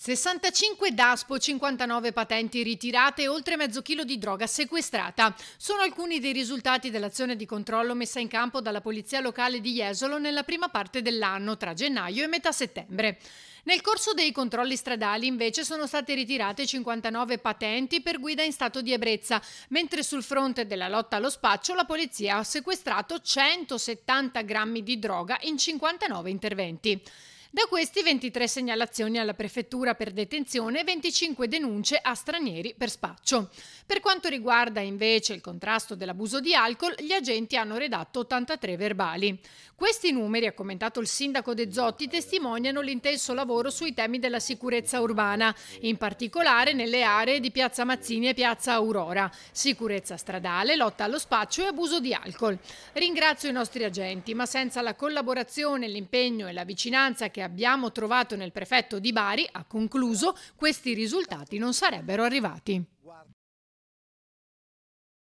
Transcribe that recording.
65 DASPO, 59 patenti ritirate e oltre mezzo chilo di droga sequestrata. Sono alcuni dei risultati dell'azione di controllo messa in campo dalla Polizia Locale di Jesolo nella prima parte dell'anno, tra gennaio e metà settembre. Nel corso dei controlli stradali invece sono state ritirate 59 patenti per guida in stato di ebbrezza, mentre sul fronte della lotta allo spaccio la polizia ha sequestrato 170 grammi di droga in 59 interventi. Da questi 23 segnalazioni alla prefettura per detenzione e 25 denunce a stranieri per spaccio. Per quanto riguarda invece il contrasto dell'abuso di alcol, gli agenti hanno redatto 83 verbali. Questi numeri, ha commentato il sindaco De Zotti, testimoniano l'intenso lavoro sui temi della sicurezza urbana, in particolare nelle aree di Piazza Mazzini e Piazza Aurora, sicurezza stradale, lotta allo spaccio e abuso di alcol. Ringrazio i nostri agenti, ma senza la collaborazione, l'impegno e la vicinanza che che abbiamo trovato nel prefetto di Bari, ha concluso, questi risultati non sarebbero arrivati.